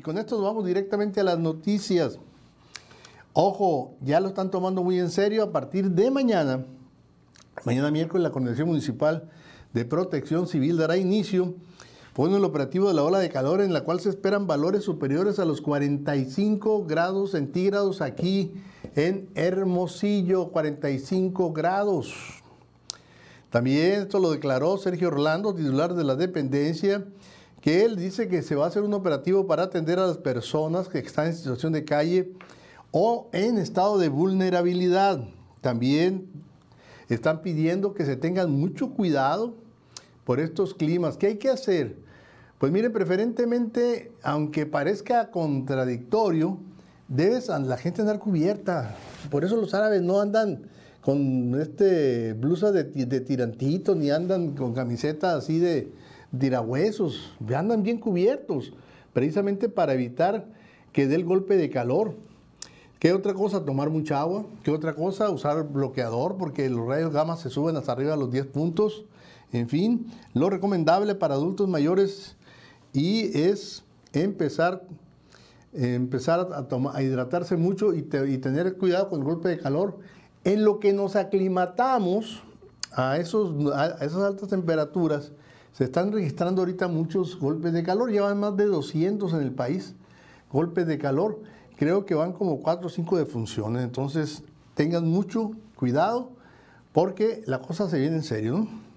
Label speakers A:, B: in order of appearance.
A: y con esto vamos directamente a las noticias. Ojo, ya lo están tomando muy en serio a partir de mañana. Mañana miércoles la Coordinación Municipal de Protección Civil dará inicio con el operativo de la ola de calor en la cual se esperan valores superiores a los 45 grados centígrados aquí en Hermosillo, 45 grados. También esto lo declaró Sergio Orlando, titular de la dependencia, que él dice que se va a hacer un operativo para atender a las personas que están en situación de calle o en estado de vulnerabilidad. También están pidiendo que se tengan mucho cuidado por estos climas. ¿Qué hay que hacer? Pues miren, preferentemente, aunque parezca contradictorio, debes la gente andar cubierta. Por eso los árabes no andan con este blusa de, tirantito ni andan con camisetas así de, dirahuesos, andan bien cubiertos, precisamente para evitar que dé el golpe de calor. ¿Qué otra cosa? Tomar mucha agua. ¿Qué otra cosa? Usar bloqueador porque los rayos gamma se suben hasta arriba de los 10 puntos. En fin, lo recomendable para adultos mayores y es empezar, empezar a, hidratarse mucho y, tener cuidado con el golpe de calor. En lo que nos aclimatamos a, esos, a esas altas temperaturas, se están registrando ahorita muchos golpes de calor, ya van más de 200 en el país, golpes de calor. Creo que van como 4 o 5 defunciones, entonces tengan mucho cuidado porque la cosa se viene en serio.